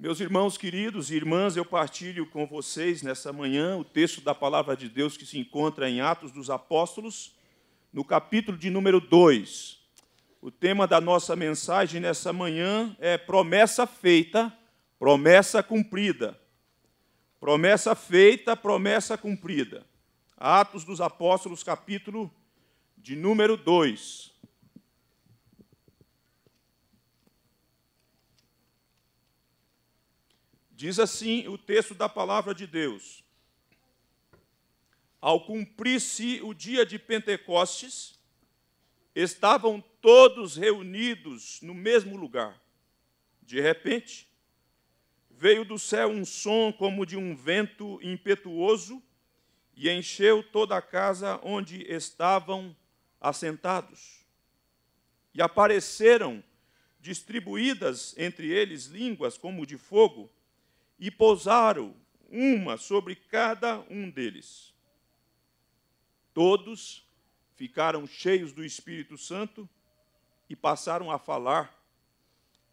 Meus irmãos queridos e irmãs, eu partilho com vocês nessa manhã o texto da palavra de Deus que se encontra em Atos dos Apóstolos, no capítulo de número 2. O tema da nossa mensagem nessa manhã é promessa feita, promessa cumprida. Promessa feita, promessa cumprida. Atos dos Apóstolos, capítulo de número 2. Diz assim o texto da palavra de Deus: Ao cumprir-se o dia de Pentecostes, estavam todos reunidos no mesmo lugar. De repente, veio do céu um som como de um vento impetuoso e encheu toda a casa onde estavam assentados. E apareceram distribuídas entre eles línguas como de fogo e pousaram uma sobre cada um deles. Todos ficaram cheios do Espírito Santo e passaram a falar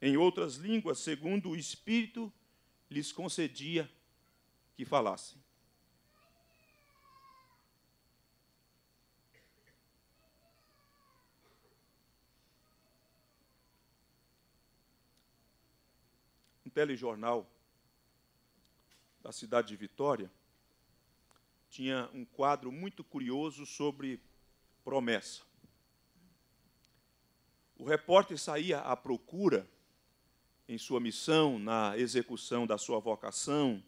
em outras línguas, segundo o Espírito lhes concedia que falassem. Um telejornal da cidade de Vitória, tinha um quadro muito curioso sobre promessa. O repórter saía à procura em sua missão, na execução da sua vocação,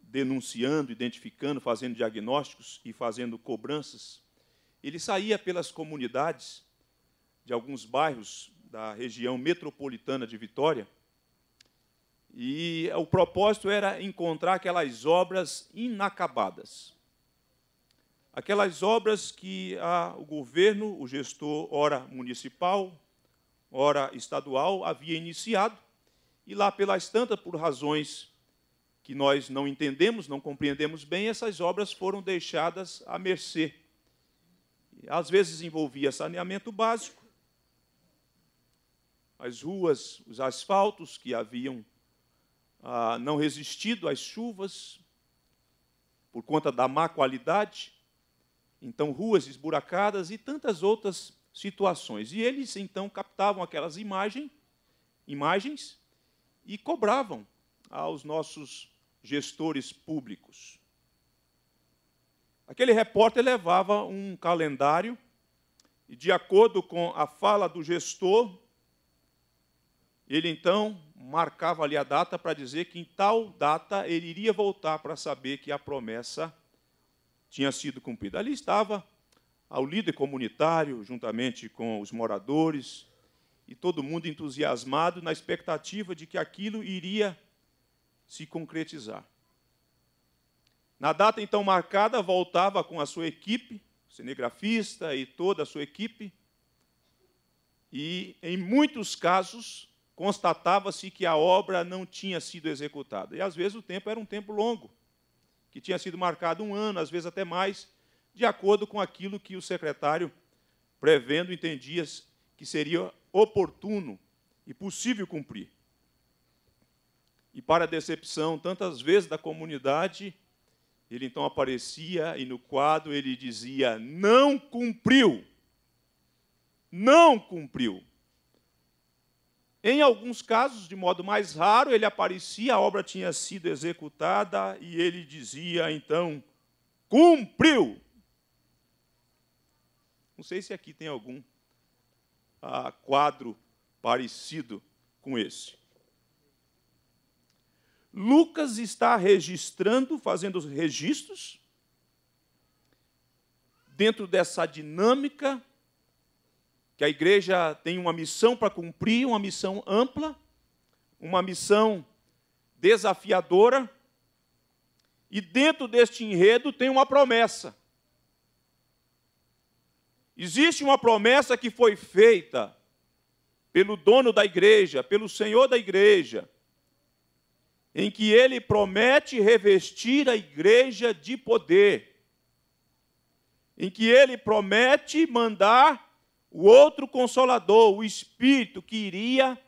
denunciando, identificando, fazendo diagnósticos e fazendo cobranças. Ele saía pelas comunidades de alguns bairros da região metropolitana de Vitória e o propósito era encontrar aquelas obras inacabadas. Aquelas obras que a, ah, o governo, o gestor, ora municipal, ora estadual, havia iniciado, e lá pelas tantas, por razões que nós não entendemos, não compreendemos bem, essas obras foram deixadas à mercê. Às vezes envolvia saneamento básico, as ruas, os asfaltos que haviam ah, não resistido às chuvas por conta da má qualidade, então ruas esburacadas e tantas outras situações. E eles então captavam aquelas imagem, imagens e cobravam aos nossos gestores públicos. Aquele repórter levava um calendário e, de acordo com a fala do gestor, ele então marcava ali a data para dizer que em tal data ele iria voltar para saber que a promessa tinha sido cumprida. Ali estava o líder comunitário, juntamente com os moradores, e todo mundo entusiasmado na expectativa de que aquilo iria se concretizar. Na data então marcada, voltava com a sua equipe, cinegrafista e toda a sua equipe, e em muitos casos constatava-se que a obra não tinha sido executada. E às vezes o tempo era um tempo longo, que tinha sido marcado um ano, às vezes até mais, de acordo com aquilo que o secretário, prevendo, entendia que seria oportuno e possível cumprir. E para a decepção tantas vezes da comunidade, ele então aparecia e no quadro ele dizia: "Não cumpriu". Não cumpriu. Em alguns casos, de modo mais raro, ele aparecia, a obra tinha sido executada e ele dizia então: cumpriu! Não sei se aqui tem algum ah, quadro parecido com esse. Lucas está registrando, fazendo os registros, dentro dessa dinâmica que a igreja tem uma missão para cumprir, uma missão ampla, uma missão desafiadora, e dentro deste enredo tem uma promessa. Existe uma promessa que foi feita pelo dono da igreja, pelo senhor da igreja, em que ele promete revestir a igreja de poder, em que ele promete mandar o outro consolador, o Espírito, que iria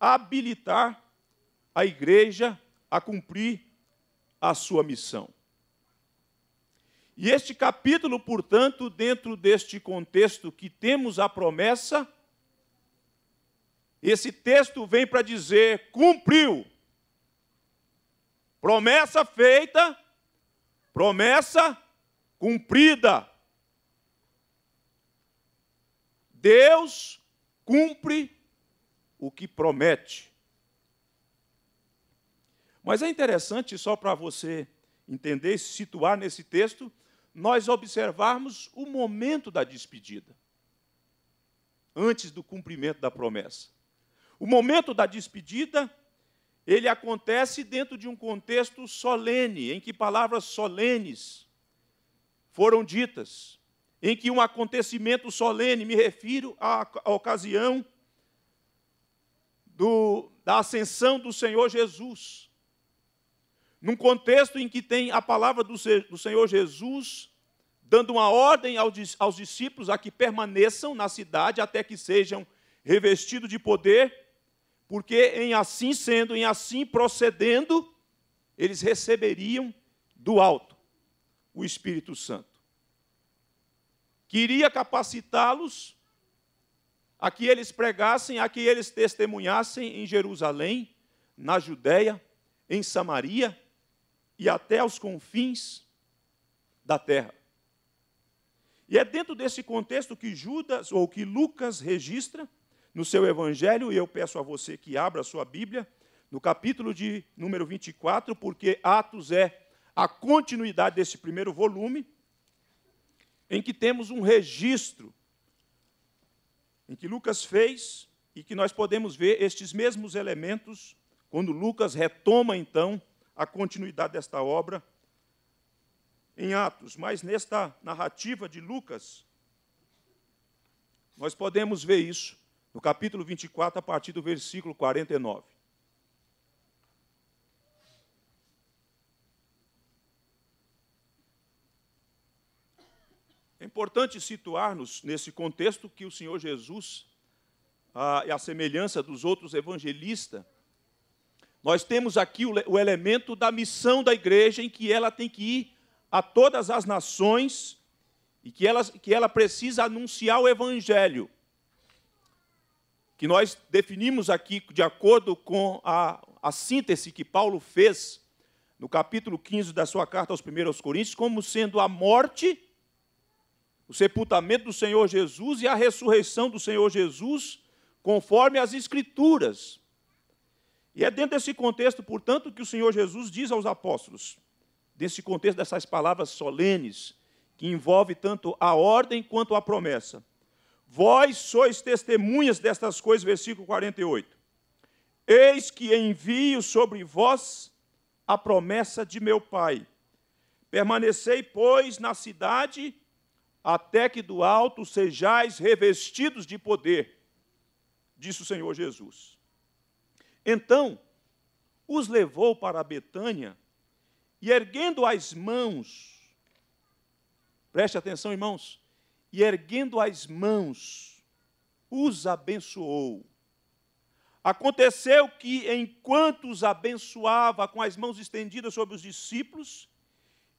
habilitar a igreja a cumprir a sua missão. E este capítulo, portanto, dentro deste contexto que temos a promessa, esse texto vem para dizer: cumpriu. Promessa feita, promessa cumprida. Deus cumpre o que promete. Mas é interessante, só para você entender e se situar nesse texto, nós observarmos o momento da despedida, antes do cumprimento da promessa. O momento da despedida, ele acontece dentro de um contexto solene, em que palavras solenes foram ditas em que um acontecimento solene, me refiro à, à ocasião do, da ascensão do Senhor Jesus. Num contexto em que tem a palavra do, do Senhor Jesus dando uma ordem aos, aos discípulos a que permaneçam na cidade até que sejam revestidos de poder, porque em assim sendo, em assim procedendo, eles receberiam do alto o Espírito Santo queria capacitá-los a que eles pregassem, a que eles testemunhassem em Jerusalém, na Judéia, em Samaria e até aos confins da terra. E é dentro desse contexto que Judas ou que Lucas registra no seu evangelho, e eu peço a você que abra a sua Bíblia no capítulo de número 24, porque Atos é a continuidade desse primeiro volume em que temos um registro em que Lucas fez e que nós podemos ver estes mesmos elementos quando Lucas retoma então a continuidade desta obra em Atos, mas nesta narrativa de Lucas nós podemos ver isso no capítulo 24 a partir do versículo 49. É importante situar-nos nesse contexto que o Senhor Jesus, e a semelhança dos outros evangelistas, nós temos aqui o, o elemento da missão da igreja em que ela tem que ir a todas as nações e que ela, que ela precisa anunciar o evangelho que nós definimos aqui de acordo com a, a, síntese que Paulo fez no capítulo 15 da sua carta aos primeiros Coríntios, como sendo a morte o sepultamento do Senhor Jesus e a ressurreição do Senhor Jesus, conforme as Escrituras. E é dentro desse contexto, portanto, que o Senhor Jesus diz aos apóstolos, desse contexto dessas palavras solenes, que envolve tanto a ordem quanto a promessa. Vós sois testemunhas destas coisas, versículo 48. Eis que envio sobre vós a promessa de meu Pai. Permanecei, pois, na cidade até que do alto sejais revestidos de poder, disse o Senhor Jesus. Então os levou para Betânia e erguendo as mãos, preste atenção, irmãos, e erguendo as mãos, os abençoou. Aconteceu que, enquanto os abençoava com as mãos estendidas sobre os discípulos,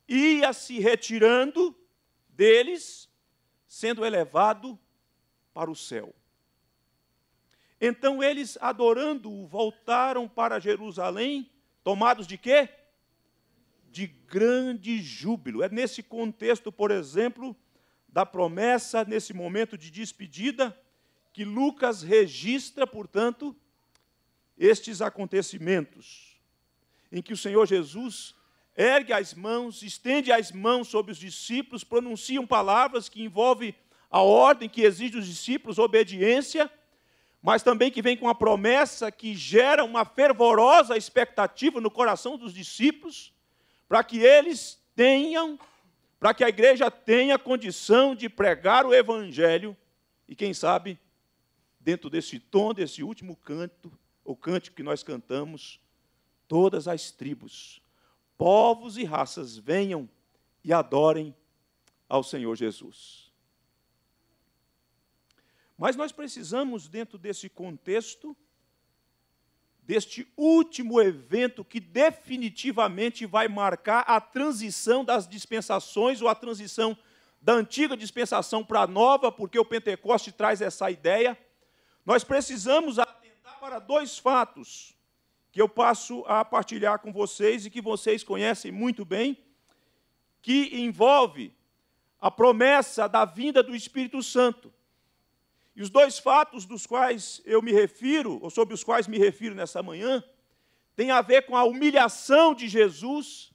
ia se retirando deles sendo elevado para o céu. Então eles, adorando-o, voltaram para Jerusalém, tomados de quê? De grande júbilo. É nesse contexto, por exemplo, da promessa, nesse momento de despedida, que Lucas registra, portanto, estes acontecimentos, em que o Senhor Jesus ergue as mãos, estende as mãos sobre os discípulos, pronunciam palavras que envolvem a ordem que exige dos discípulos, obediência, mas também que vem com a promessa que gera uma fervorosa expectativa no coração dos discípulos, para que eles tenham, para que a igreja tenha condição de pregar o evangelho e quem sabe dentro desse tom, desse último canto, o cântico que nós cantamos, todas as tribos povos e raças venham e adorem ao Senhor Jesus. Mas nós precisamos, dentro desse contexto, deste último evento que definitivamente vai marcar a transição das dispensações ou a transição da antiga dispensação para a nova, porque o Pentecoste traz essa ideia. Nós precisamos atentar para dois fatos que eu passo a partilhar com vocês e que vocês conhecem muito bem, que envolve a promessa da vinda do Espírito Santo. E os dois fatos dos quais eu me refiro, ou sobre os quais me refiro nessa manhã, têm a ver com a humilhação de Jesus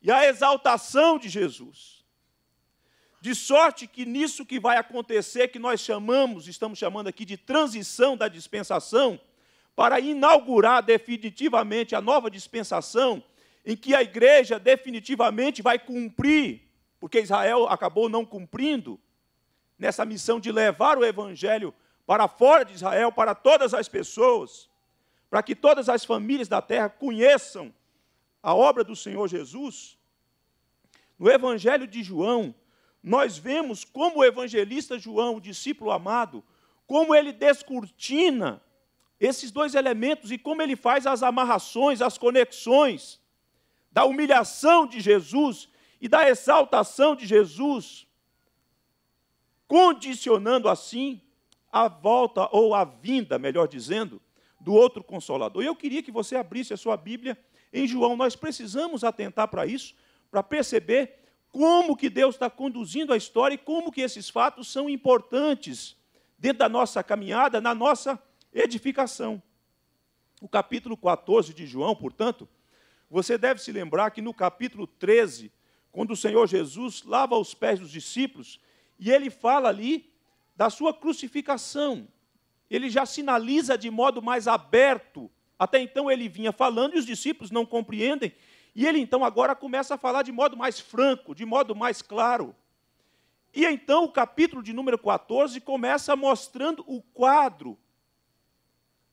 e a exaltação de Jesus. De sorte que nisso que vai acontecer, que nós chamamos, estamos chamando aqui de transição da dispensação, para inaugurar definitivamente a nova dispensação, em que a igreja definitivamente vai cumprir, porque Israel acabou não cumprindo, nessa missão de levar o evangelho para fora de Israel, para todas as pessoas, para que todas as famílias da terra conheçam a obra do Senhor Jesus. No evangelho de João, nós vemos como o evangelista João, o discípulo amado, como ele descortina esses dois elementos e como ele faz as amarrações, as conexões da humilhação de Jesus e da exaltação de Jesus, condicionando assim a volta ou a vinda, melhor dizendo, do outro consolador. E eu queria que você abrisse a sua Bíblia em João. Nós precisamos atentar para isso, para perceber como que Deus está conduzindo a história e como que esses fatos são importantes dentro da nossa caminhada, na nossa edificação. O capítulo 14 de João, portanto, você deve se lembrar que no capítulo 13, quando o Senhor Jesus lava os pés dos discípulos, e ele fala ali da sua crucificação. Ele já sinaliza de modo mais aberto. Até então ele vinha falando e os discípulos não compreendem. E ele então agora começa a falar de modo mais franco, de modo mais claro. E então o capítulo de número 14 começa mostrando o quadro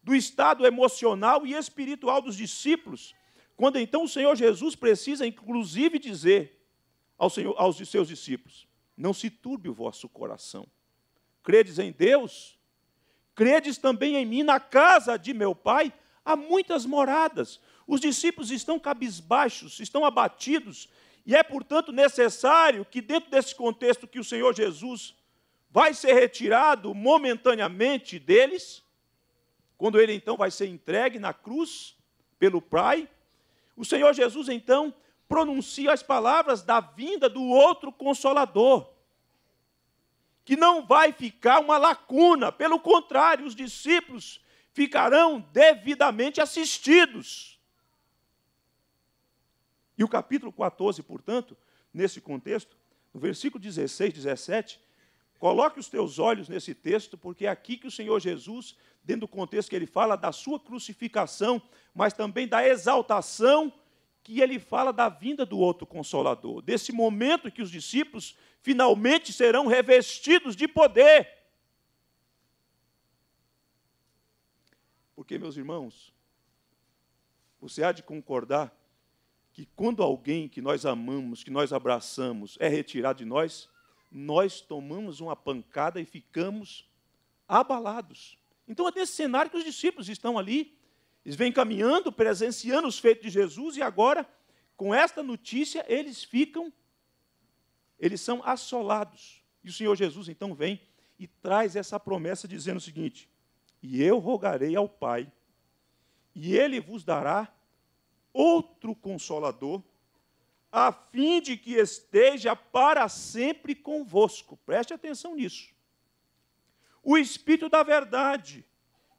do estado emocional e espiritual dos discípulos, quando então o Senhor Jesus precisa, inclusive, dizer aos, Senhor, aos seus discípulos: Não se turbe o vosso coração. Credes em Deus, credes também em mim, na casa de meu Pai há muitas moradas. Os discípulos estão cabisbaixos, estão abatidos, e é, portanto, necessário que, dentro desse contexto que o Senhor Jesus vai ser retirado momentaneamente deles, quando ele então vai ser entregue na cruz pelo Pai, o Senhor Jesus então pronuncia as palavras da vinda do outro consolador, que não vai ficar uma lacuna, pelo contrário, os discípulos ficarão devidamente assistidos. E o capítulo 14, portanto, nesse contexto, no versículo 16, 17, Coloque os teus olhos nesse texto, porque é aqui que o Senhor Jesus, dentro do contexto que ele fala da sua crucificação, mas também da exaltação, que ele fala da vinda do outro consolador, desse momento que os discípulos finalmente serão revestidos de poder. Porque, meus irmãos, você há de concordar que quando alguém que nós amamos, que nós abraçamos, é retirado de nós, nós tomamos uma pancada e ficamos abalados. Então, é nesse cenário que os discípulos estão ali. Eles vêm caminhando, presenciando os feitos de Jesus, e agora, com esta notícia, eles ficam, eles são assolados. E o Senhor Jesus então vem e traz essa promessa dizendo o seguinte: E eu rogarei ao Pai, e ele vos dará outro consolador a fim de que esteja para sempre convosco. Preste atenção nisso. O Espírito da Verdade,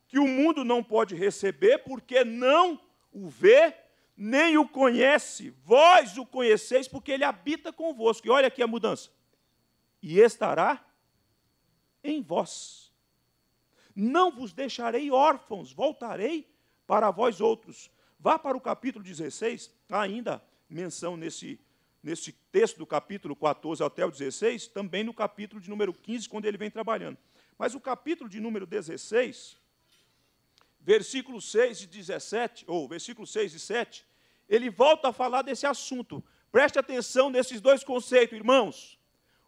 que o mundo não pode receber, porque não o vê, nem o conhece. Vós o conheceis, porque ele habita convosco. E olha aqui a mudança. E estará em vós. Não vos deixarei órfãos, voltarei para vós outros. Vá para o capítulo 16, ainda menção nesse, nesse texto do capítulo 14 até o 16, também no capítulo de número 15, quando ele vem trabalhando. Mas o capítulo de número 16, versículo 6 e 17, ou versículo 6 e 7, ele volta a falar desse assunto. Preste atenção nesses dois conceitos, irmãos.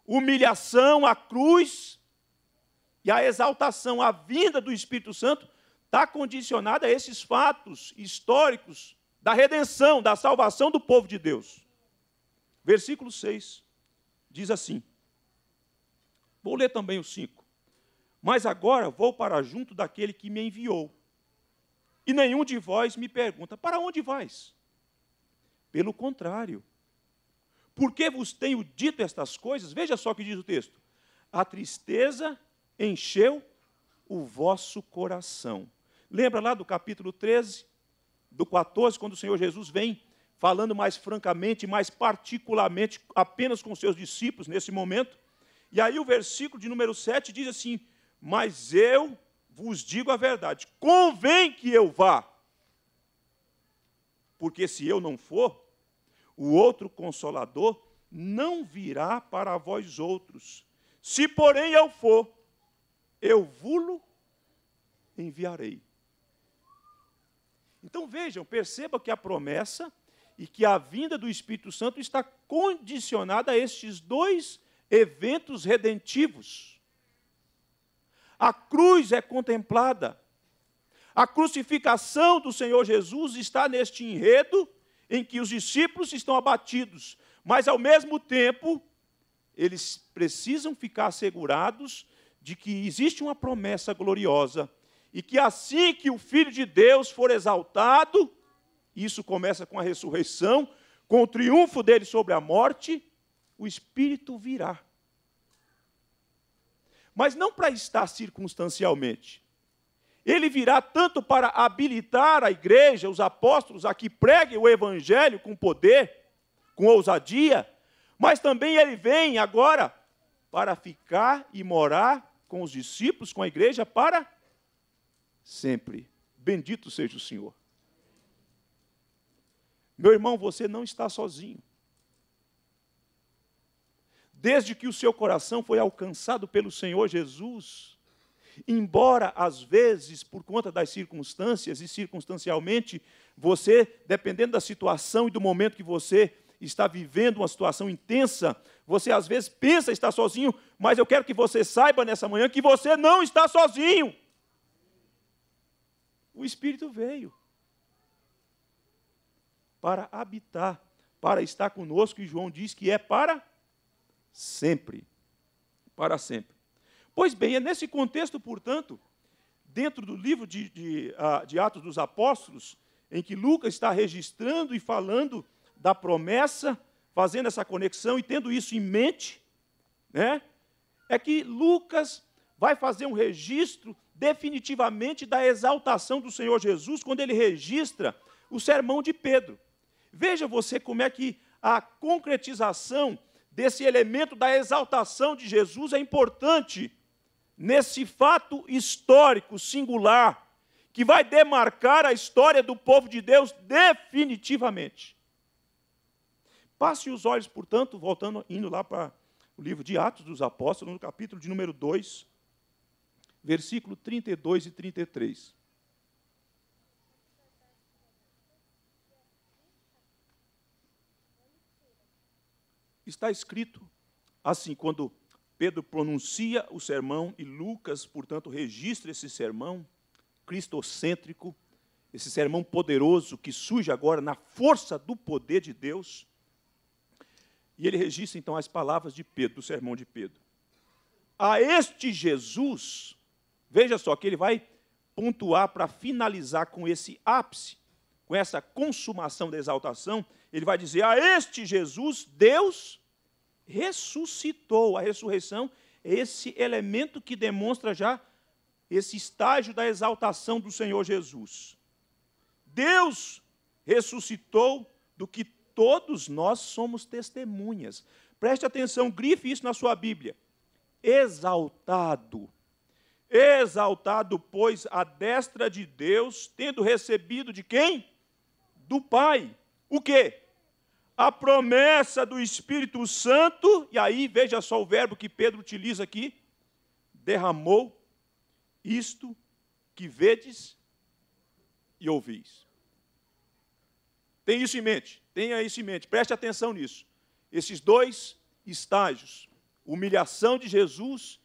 Humilhação, a cruz e a exaltação, a vinda do Espírito Santo, está condicionada a esses fatos históricos da redenção, da salvação do povo de Deus. Versículo 6 diz assim: Vou ler também o 5. Mas agora vou para junto daquele que me enviou. E nenhum de vós me pergunta: Para onde vais? Pelo contrário, porque vos tenho dito estas coisas, veja só o que diz o texto: a tristeza encheu o vosso coração. Lembra lá do capítulo 13? do 14, quando o Senhor Jesus vem falando mais francamente, mais particularmente, apenas com seus discípulos nesse momento. E aí o versículo de número 7 diz assim: Mas eu vos digo a verdade, convém que eu vá, porque se eu não for, o outro consolador não virá para vós outros. Se porém eu for, eu vulo enviarei. Então vejam, perceba que a promessa e que a vinda do Espírito Santo está condicionada a estes dois eventos redentivos. A cruz é contemplada. A crucificação do Senhor Jesus está neste enredo em que os discípulos estão abatidos, mas ao mesmo tempo eles precisam ficar assegurados de que existe uma promessa gloriosa e que assim que o Filho de Deus for exaltado, isso começa com a ressurreição, com o triunfo dele sobre a morte, o Espírito virá. Mas não para estar circunstancialmente. Ele virá tanto para habilitar a igreja, os apóstolos, a que preguem o evangelho com poder, com ousadia, mas também ele vem agora para ficar e morar com os discípulos, com a igreja, para sempre. Bendito seja o Senhor. Meu irmão, você não está sozinho. Desde que o seu coração foi alcançado pelo Senhor Jesus, embora às vezes, por conta das circunstâncias e circunstancialmente, você, dependendo da situação e do momento que você está vivendo uma situação intensa, você às vezes pensa estar sozinho, mas eu quero que você saiba nessa manhã que você não está sozinho o Espírito veio para habitar, para estar conosco, e João diz que é para sempre. Para sempre. Pois bem, é nesse contexto, portanto, dentro do livro de, de, ah, de Atos dos Apóstolos, em que Lucas está registrando e falando da promessa, fazendo essa conexão e tendo isso em mente, né, é que Lucas vai fazer um registro definitivamente da exaltação do Senhor Jesus quando ele registra o sermão de Pedro. Veja você como é que a concretização desse elemento da exaltação de Jesus é importante nesse fato histórico singular que vai demarcar a história do povo de Deus definitivamente. Passe os olhos, portanto, voltando, indo lá para o livro de Atos dos Apóstolos, no capítulo de número 2, versículo 32 e 33. Está escrito assim, quando Pedro pronuncia o sermão e Lucas, portanto, registra esse sermão cristocêntrico, esse sermão poderoso que surge agora na força do poder de Deus. E ele registra então as palavras de Pedro, do sermão de Pedro. A este Jesus, Veja só que ele vai pontuar para finalizar com esse ápice, com essa consumação da exaltação. Ele vai dizer: A este Jesus, Deus ressuscitou. A ressurreição é esse elemento que demonstra já esse estágio da exaltação do Senhor Jesus. Deus ressuscitou do que todos nós somos testemunhas. Preste atenção, grife isso na sua Bíblia. Exaltado Exaltado, pois, à destra de Deus, tendo recebido de quem? Do Pai. O quê? A promessa do Espírito Santo, e aí veja só o verbo que Pedro utiliza aqui: derramou isto que vedes e ouvis. Tem isso em mente, tenha isso em mente, preste atenção nisso. Esses dois estágios, humilhação de Jesus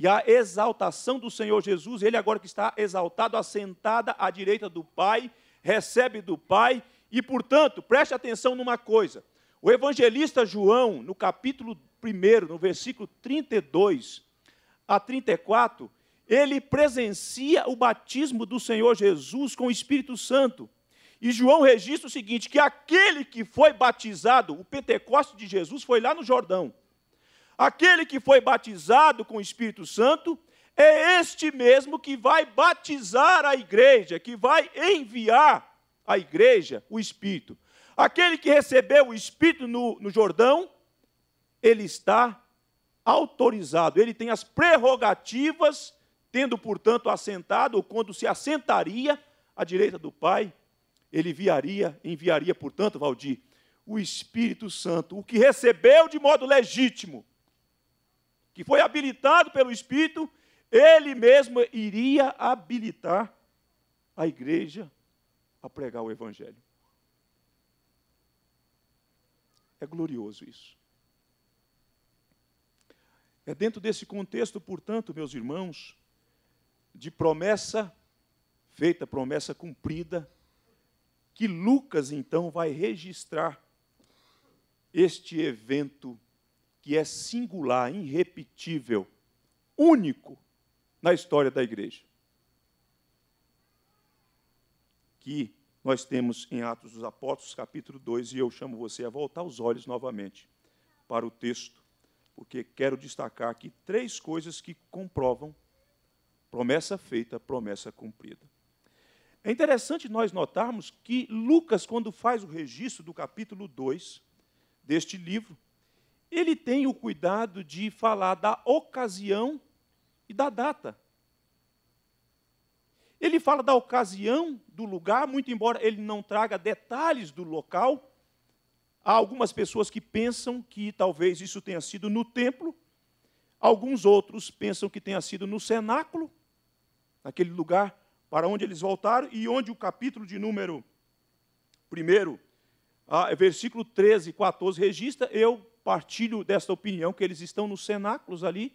e a exaltação do Senhor Jesus, ele agora que está exaltado, assentada à direita do Pai, recebe do Pai, e portanto, preste atenção numa coisa. O evangelista João, no capítulo 1, no versículo 32 a 34, ele presencia o batismo do Senhor Jesus com o Espírito Santo. E João registra o seguinte: que aquele que foi batizado, o Pentecoste de Jesus, foi lá no Jordão. Aquele que foi batizado com o Espírito Santo é este mesmo que vai batizar a igreja, que vai enviar à igreja o Espírito. Aquele que recebeu o Espírito no, no Jordão, ele está autorizado, ele tem as prerrogativas, tendo, portanto, assentado, ou quando se assentaria à direita do Pai, ele enviaria, enviaria, portanto, Valdir, o Espírito Santo, o que recebeu de modo legítimo, que foi habilitado pelo Espírito, ele mesmo iria habilitar a igreja a pregar o Evangelho. É glorioso isso. É dentro desse contexto, portanto, meus irmãos, de promessa feita, promessa cumprida, que Lucas então vai registrar este evento que é singular, irrepetível, único na história da igreja. Que nós temos em Atos dos Apóstolos, capítulo 2, e eu chamo você a voltar os olhos novamente para o texto, porque quero destacar aqui três coisas que comprovam promessa feita, promessa cumprida. É interessante nós notarmos que Lucas, quando faz o registro do capítulo 2 deste livro, ele tem o cuidado de falar da ocasião e da data. Ele fala da ocasião, do lugar, muito embora ele não traga detalhes do local. Há algumas pessoas que pensam que talvez isso tenha sido no templo, alguns outros pensam que tenha sido no cenáculo, naquele lugar para onde eles voltaram, e onde o capítulo de número 1, ah, versículo 13 e 14 registra, eu partilho desta opinião, que eles estão nos cenáculos ali,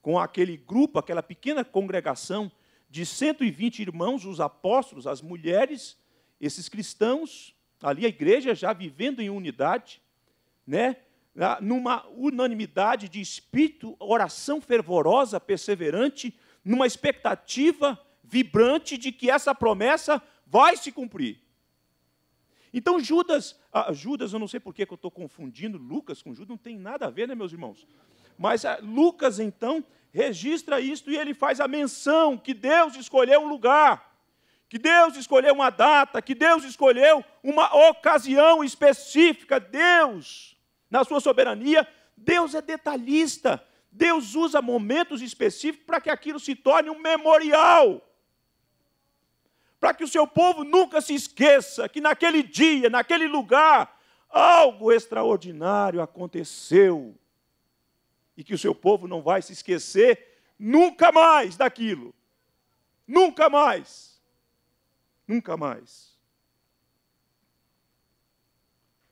com aquele grupo, aquela pequena congregação de 120 irmãos, os apóstolos, as mulheres, esses cristãos, ali a igreja já vivendo em unidade, né? numa unanimidade de espírito, oração fervorosa, perseverante, numa expectativa vibrante de que essa promessa vai se cumprir. Então Judas, ah, Judas, eu não sei por que eu estou confundindo Lucas com Judas, não tem nada a ver, né, meus irmãos? Mas ah, Lucas, então, registra isto e ele faz a menção que Deus escolheu um lugar, que Deus escolheu uma data, que Deus escolheu uma ocasião específica. Deus, na sua soberania, Deus é detalhista. Deus usa momentos específicos para que aquilo se torne um memorial para que o seu povo nunca se esqueça que naquele dia, naquele lugar, algo extraordinário aconteceu e que o seu povo não vai se esquecer nunca mais daquilo. Nunca mais. Nunca mais.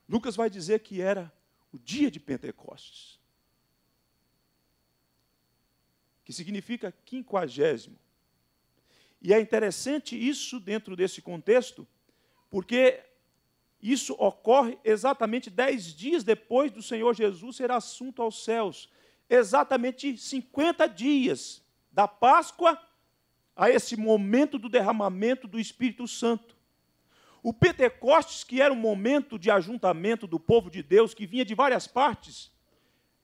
Lucas vai dizer que era o dia de Pentecostes, que significa quinquagésimo, e é interessante isso dentro desse contexto, porque isso ocorre exatamente dez dias depois do Senhor Jesus ser assunto aos céus. Exatamente 50 dias da Páscoa a esse momento do derramamento do Espírito Santo. O Pentecostes, que era um momento de ajuntamento do povo de Deus, que vinha de várias partes,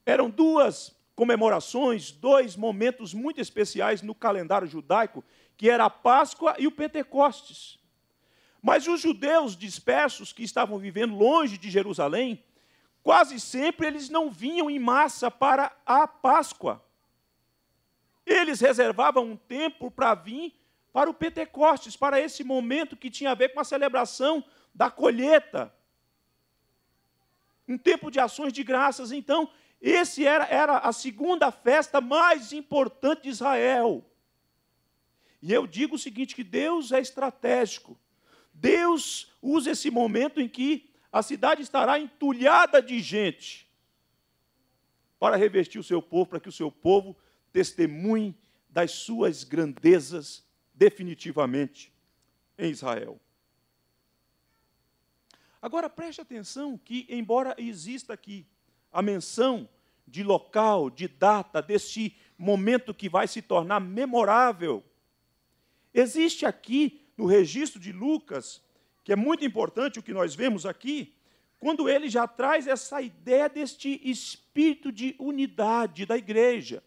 eram duas comemorações, dois momentos muito especiais no calendário judaico, que era a Páscoa e o Pentecostes. Mas os judeus dispersos que estavam vivendo longe de Jerusalém, quase sempre eles não vinham em massa para a Páscoa. Eles reservavam um tempo para vir para o Pentecostes, para esse momento que tinha a ver com a celebração da colheita. Um tempo de ações de graças. Então, esse era, era a segunda festa mais importante de Israel. E eu digo o seguinte: que Deus é estratégico. Deus usa esse momento em que a cidade estará entulhada de gente para revestir o seu povo, para que o seu povo testemunhe das suas grandezas definitivamente em Israel. Agora preste atenção que, embora exista aqui a menção de local, de data, desse momento que vai se tornar memorável Existe aqui no registro de Lucas, que é muito importante o que nós vemos aqui, quando ele já traz essa ideia deste espírito de unidade da igreja.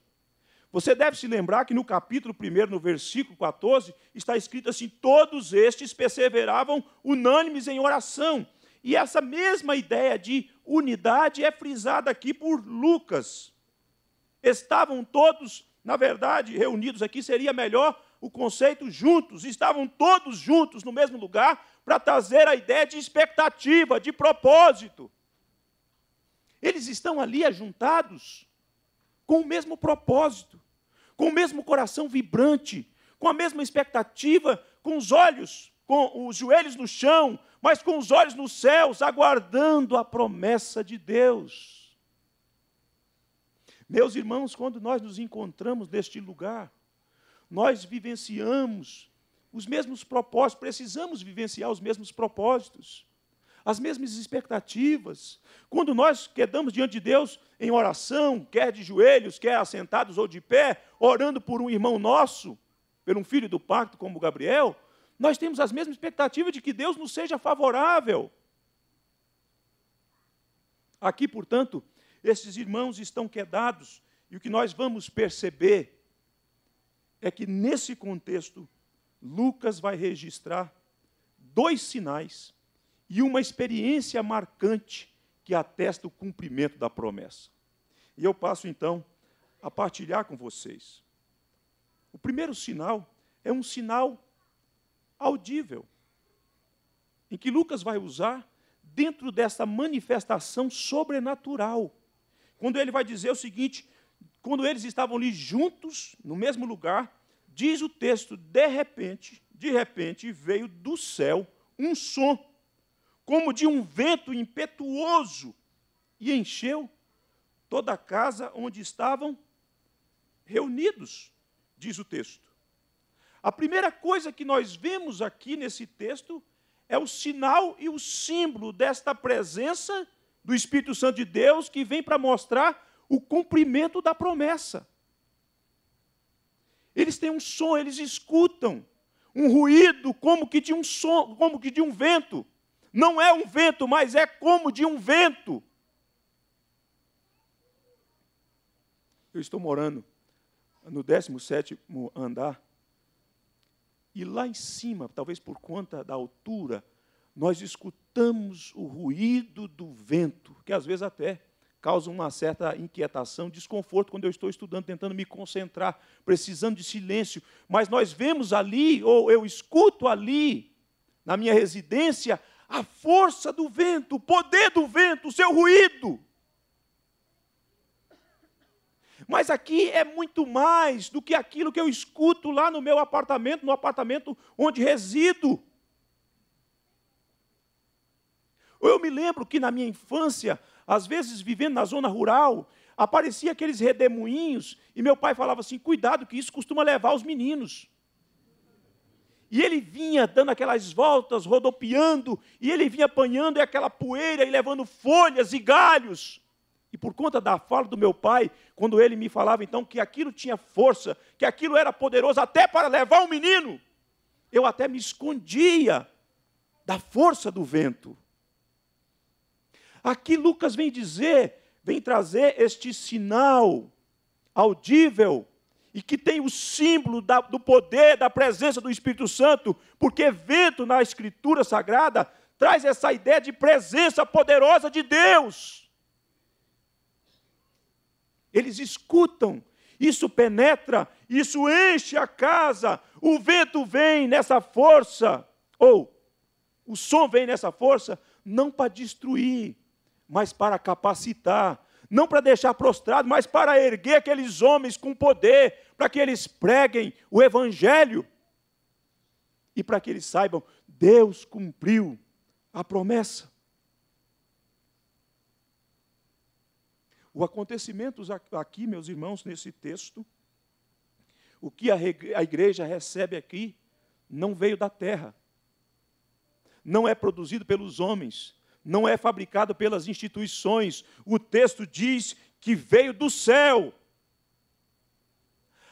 Você deve se lembrar que no capítulo 1, no versículo 14, está escrito assim: Todos estes perseveravam unânimes em oração. E essa mesma ideia de unidade é frisada aqui por Lucas. Estavam todos, na verdade, reunidos aqui, seria melhor o conceito juntos, estavam todos juntos no mesmo lugar para trazer a ideia de expectativa, de propósito. Eles estão ali ajuntados com o mesmo propósito, com o mesmo coração vibrante, com a mesma expectativa, com os olhos, com os joelhos no chão, mas com os olhos nos céus, aguardando a promessa de Deus. Meus irmãos, quando nós nos encontramos neste lugar, nós vivenciamos os mesmos propósitos, precisamos vivenciar os mesmos propósitos, as mesmas expectativas. Quando nós quedamos diante de Deus em oração, quer de joelhos, quer assentados ou de pé, orando por um irmão nosso, por um filho do pacto como Gabriel, nós temos as mesmas expectativas de que Deus nos seja favorável. Aqui, portanto, esses irmãos estão quedados, e o que nós vamos perceber é que, nesse contexto, Lucas vai registrar dois sinais e uma experiência marcante que atesta o cumprimento da promessa. E eu passo, então, a partilhar com vocês. O primeiro sinal é um sinal audível, em que Lucas vai usar dentro dessa manifestação sobrenatural. Quando ele vai dizer o seguinte: quando eles estavam ali juntos, no mesmo lugar, diz o texto, de repente, de repente veio do céu um som, como de um vento impetuoso, e encheu toda a casa onde estavam reunidos, diz o texto. A primeira coisa que nós vemos aqui nesse texto é o sinal e o símbolo desta presença do Espírito Santo de Deus que vem para mostrar o cumprimento da promessa. Eles têm um som, eles escutam um ruído como que de um som, como que de um vento. Não é um vento, mas é como de um vento. Eu estou morando no 17 andar. E lá em cima, talvez por conta da altura, nós escutamos o ruído do vento, que às vezes até causa uma certa inquietação, desconforto quando eu estou estudando, tentando me concentrar, precisando de silêncio. Mas nós vemos ali, ou eu escuto ali, na minha residência, a força do vento, o poder do vento, o seu ruído. Mas aqui é muito mais do que aquilo que eu escuto lá no meu apartamento, no apartamento onde resido. Eu me lembro que na minha infância às vezes vivendo na zona rural, aparecia aqueles redemoinhos e meu pai falava assim: cuidado, que isso costuma levar os meninos. E ele vinha dando aquelas voltas, rodopiando, e ele vinha apanhando aquela poeira e levando folhas e galhos. E por conta da fala do meu pai, quando ele me falava então que aquilo tinha força, que aquilo era poderoso até para levar um menino, eu até me escondia da força do vento. Aqui Lucas vem dizer, vem trazer este sinal audível e que tem o símbolo da, do poder, da presença do Espírito Santo, porque vento na Escritura Sagrada traz essa ideia de presença poderosa de Deus. Eles escutam, isso penetra, isso enche a casa, o vento vem nessa força, ou o som vem nessa força, não para destruir, mas para capacitar, não para deixar prostrado, mas para erguer aqueles homens com poder, para que eles preguem o Evangelho e para que eles saibam: Deus cumpriu a promessa. O acontecimento aqui, meus irmãos, nesse texto, o que a igreja recebe aqui, não veio da terra, não é produzido pelos homens, não é fabricado pelas instituições. O texto diz que veio do céu.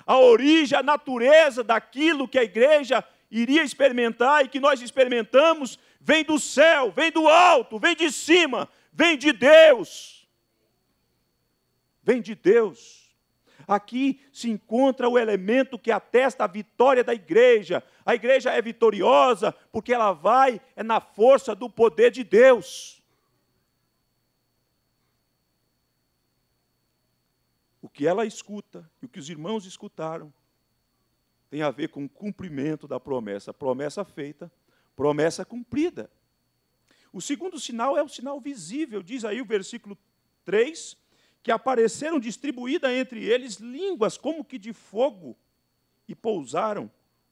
A origem, a natureza daquilo que a igreja iria experimentar e que nós experimentamos vem do céu, vem do alto, vem de cima, vem de Deus. Vem de Deus. Aqui se encontra o elemento que atesta a vitória da igreja. A igreja é vitoriosa porque ela vai é na força do poder de Deus. O que ela escuta e o que os irmãos escutaram tem a ver com o cumprimento da promessa, promessa feita, promessa cumprida. O segundo sinal é o sinal visível, diz aí o versículo 3 que apareceram distribuídas entre eles línguas como que de fogo, e pousaram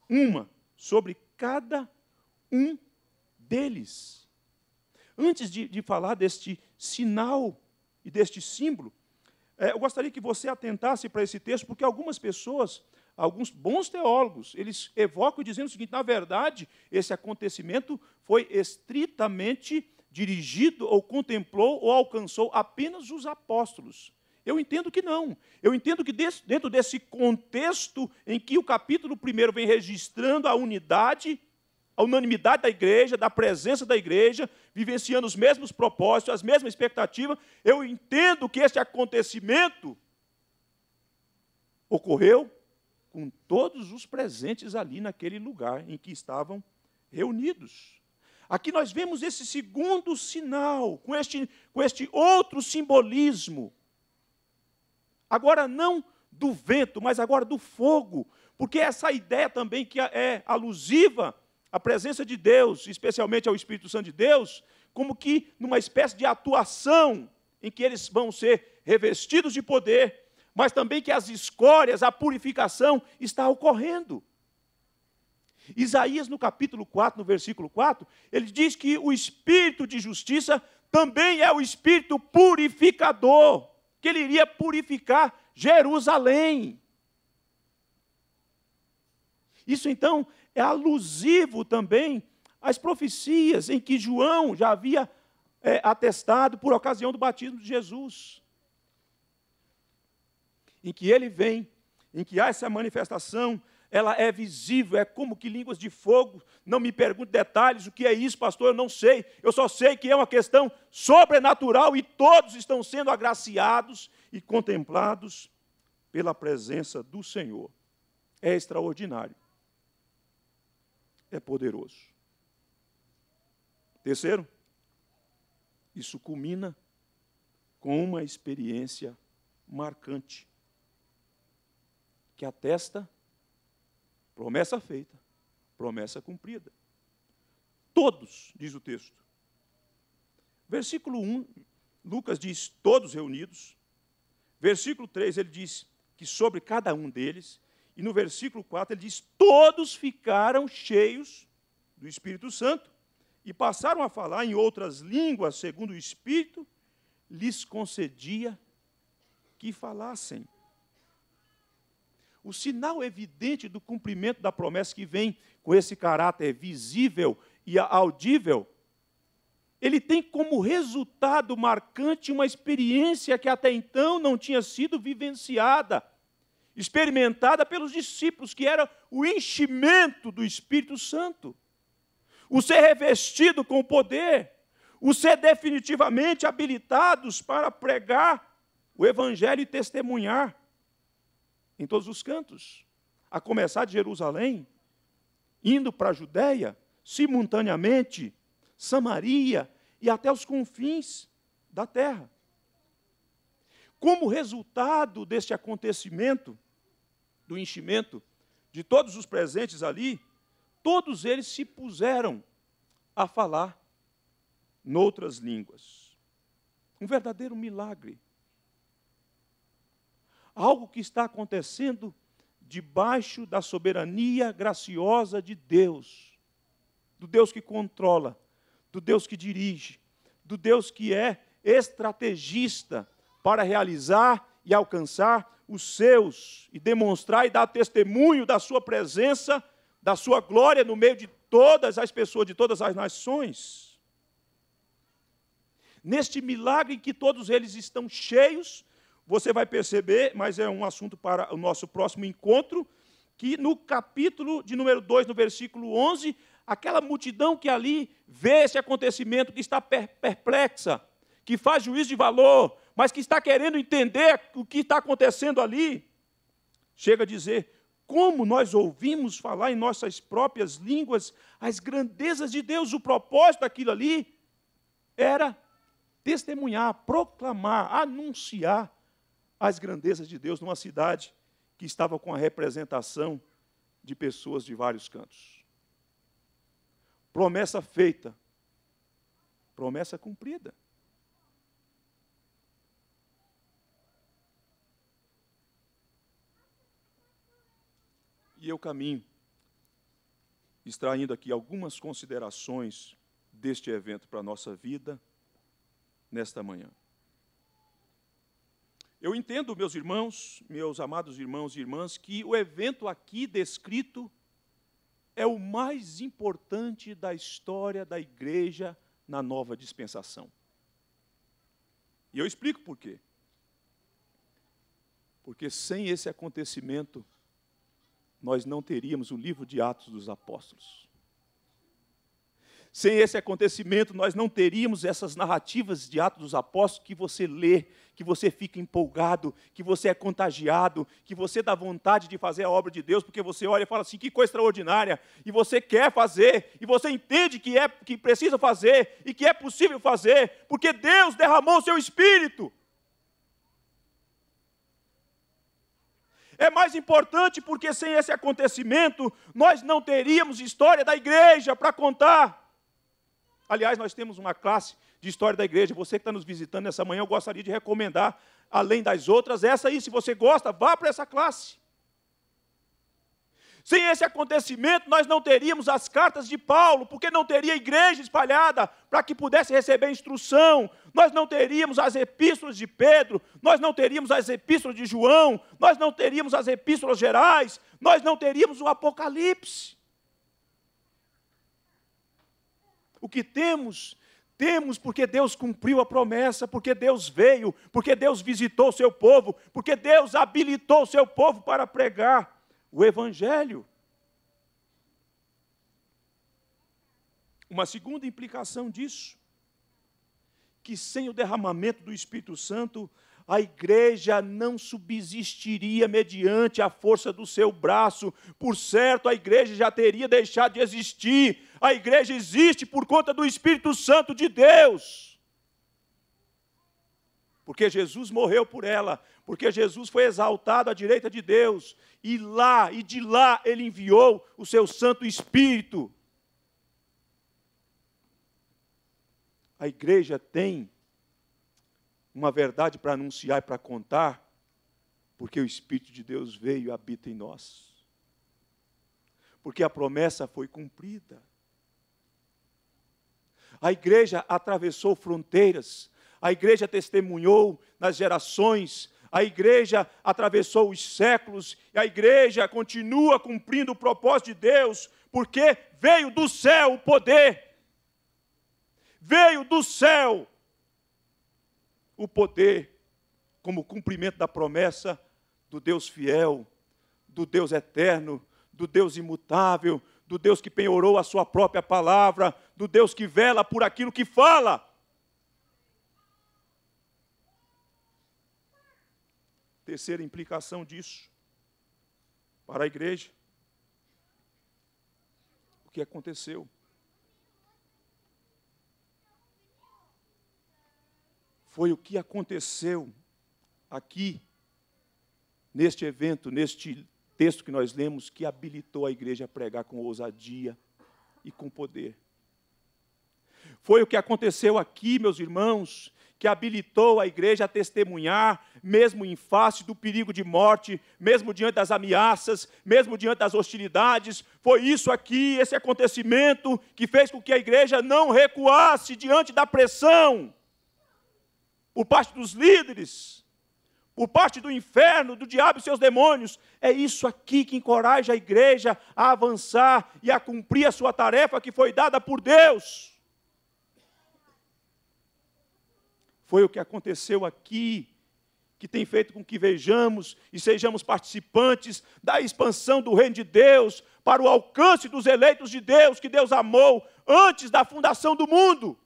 uma sobre cada um deles. Antes de, de falar deste sinal e deste símbolo, é, eu gostaria que você atentasse para esse texto, porque algumas pessoas, alguns bons teólogos, eles evocam dizendo o seguinte: na verdade, esse acontecimento foi estritamente dirigido ou contemplou ou alcançou apenas os apóstolos. Eu entendo que não. Eu entendo que dentro desse contexto em que o capítulo 1 vem registrando a unidade, a unanimidade da igreja, da presença da igreja, vivenciando os mesmos propósitos, as mesmas expectativas, eu entendo que este acontecimento ocorreu com todos os presentes ali naquele lugar em que estavam reunidos. Aqui nós vemos esse segundo sinal, com este, com este outro simbolismo. Agora, não do vento, mas agora do fogo, porque essa ideia também que é, é alusiva à presença de Deus, especialmente ao Espírito Santo de Deus, como que numa espécie de atuação em que eles vão ser revestidos de poder, mas também que as escórias, a purificação está ocorrendo. Isaías, no capítulo 4, no versículo 4, ele diz que o espírito de justiça também é o espírito purificador, que ele iria purificar Jerusalém. Isso então é alusivo também às profecias em que João já havia é, atestado por ocasião do batismo de Jesus. Em que ele vem, em que há essa manifestação ela é visível, é como que línguas de fogo. Não me pergunte detalhes, o que é isso, pastor? Eu não sei. Eu só sei que é uma questão sobrenatural e todos estão sendo agraciados e contemplados pela presença do Senhor. É extraordinário. É poderoso. Terceiro, isso culmina com uma experiência marcante que atesta Promessa feita, promessa cumprida. Todos, diz o texto. Versículo 1, Lucas diz: todos reunidos. Versículo 3, ele diz que sobre cada um deles. E no versículo 4, ele diz: todos ficaram cheios do Espírito Santo e passaram a falar em outras línguas, segundo o Espírito lhes concedia que falassem o sinal evidente do cumprimento da promessa que vem com esse caráter visível e audível, ele tem como resultado marcante uma experiência que até então não tinha sido vivenciada, experimentada pelos discípulos, que era o enchimento do Espírito Santo, o ser revestido com poder, o ser definitivamente habilitados para pregar o Evangelho e testemunhar em todos os cantos, a começar de Jerusalém, indo para a Judéia, simultaneamente, Samaria e até os confins da terra. Como resultado deste acontecimento, do enchimento de todos os presentes ali, todos eles se puseram a falar noutras línguas. Um verdadeiro milagre algo que está acontecendo debaixo da soberania graciosa de Deus, do Deus que controla, do Deus que dirige, do Deus que é estrategista para realizar e alcançar os seus e demonstrar e dar testemunho da sua presença, da sua glória no meio de todas as pessoas, de todas as nações. Neste milagre em que todos eles estão cheios você vai perceber, mas é um assunto para o nosso próximo encontro, que no capítulo de número 2, no versículo 11, aquela multidão que ali vê esse acontecimento, que está perplexa, que faz juízo de valor, mas que está querendo entender o que está acontecendo ali, chega a dizer: como nós ouvimos falar em nossas próprias línguas as grandezas de Deus, o propósito daquilo ali era testemunhar, proclamar, anunciar as grandezas de Deus numa cidade que estava com a representação de pessoas de vários cantos. Promessa feita, promessa cumprida. E eu caminho, extraindo aqui algumas considerações deste evento para a nossa vida nesta manhã. Eu entendo, meus irmãos, meus amados irmãos e irmãs, que o evento aqui descrito é o mais importante da história da igreja na nova dispensação. E eu explico por quê. Porque sem esse acontecimento, nós não teríamos o livro de Atos dos Apóstolos. Sem esse acontecimento, nós não teríamos essas narrativas de Atos dos Apóstolos que você lê, que você fica empolgado, que você é contagiado, que você dá vontade de fazer a obra de Deus, porque você olha e fala assim: que coisa extraordinária, e você quer fazer, e você entende que é que precisa fazer e que é possível fazer, porque Deus derramou o seu espírito. é mais importante porque sem esse acontecimento nós não teríamos história da igreja para contar. Aliás, nós temos uma classe de história da igreja. Você que está nos visitando nessa manhã, eu gostaria de recomendar, além das outras, essa aí. Se você gosta, vá para essa classe. Sem esse acontecimento, nós não teríamos as cartas de Paulo, porque não teria igreja espalhada para que pudesse receber instrução, nós não teríamos as epístolas de Pedro, nós não teríamos as epístolas de João, nós não teríamos as epístolas gerais, nós não teríamos o Apocalipse. o que temos. Temos porque Deus cumpriu a promessa, porque Deus veio, porque Deus visitou o seu povo, porque Deus habilitou o seu povo para pregar o Evangelho. Uma segunda implicação disso, que sem o derramamento do Espírito Santo, a igreja não subsistiria mediante a força do seu braço. Por certo, a igreja já teria deixado de existir, a igreja existe por conta do Espírito Santo de Deus. Porque Jesus morreu por ela, porque Jesus foi exaltado à direita de Deus, e lá e de lá ele enviou o seu Santo Espírito. A igreja tem uma verdade para anunciar e para contar, porque o Espírito de Deus veio e habita em nós. Porque a promessa foi cumprida. A igreja atravessou fronteiras, a igreja testemunhou nas gerações, a igreja atravessou os séculos, e a igreja continua cumprindo o propósito de Deus, porque veio do céu o poder. Veio do céu o poder como cumprimento da promessa do Deus fiel, do Deus eterno, do Deus imutável, do Deus que penhorou a sua própria palavra, do Deus que vela por aquilo que fala. Terceira implicação disso para a igreja. O que aconteceu? Foi o que aconteceu aqui, neste evento, neste texto que nós lemos que habilitou a igreja a pregar com ousadia e com poder. Foi o que aconteceu aqui, meus irmãos, que habilitou a igreja a testemunhar, mesmo em face do perigo de morte, mesmo diante das ameaças, mesmo diante das hostilidades. Foi isso aqui, esse acontecimento, que fez com que a igreja não recuasse diante da pressão por parte dos líderes, por parte do inferno, do diabo e seus demônios. É isso aqui que encoraja a igreja a avançar e a cumprir a sua tarefa que foi dada por Deus. Foi o que aconteceu aqui, que tem feito com que vejamos e sejamos participantes da expansão do reino de Deus para o alcance dos eleitos de Deus, que Deus amou antes da fundação do mundo.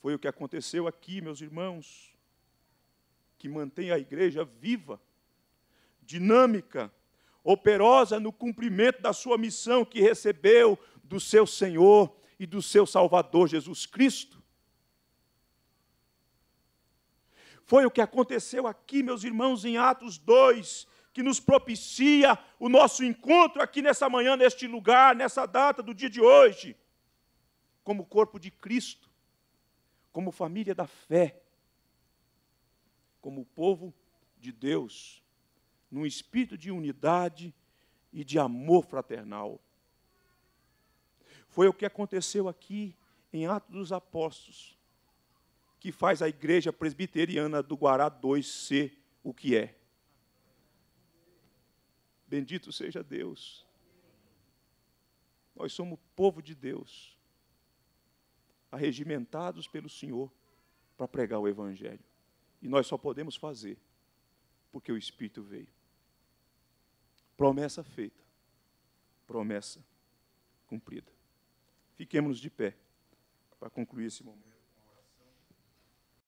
Foi o que aconteceu aqui, meus irmãos, que mantém a igreja viva, dinâmica, operosa no cumprimento da sua missão que recebeu do seu Senhor e do seu Salvador Jesus Cristo. Foi o que aconteceu aqui, meus irmãos, em Atos 2, que nos propicia o nosso encontro aqui nessa manhã, neste lugar, nessa data do dia de hoje, como corpo de Cristo como família da fé, como povo de Deus, num espírito de unidade e de amor fraternal. Foi o que aconteceu aqui em Atos dos Apóstolos, que faz a igreja presbiteriana do Guará 2 ser o que é. Bendito seja Deus. Nós somos povo de Deus arregimentados pelo Senhor para pregar o Evangelho. E nós só podemos fazer porque o Espírito veio. Promessa feita, promessa cumprida. Fiquemos de pé para concluir esse momento.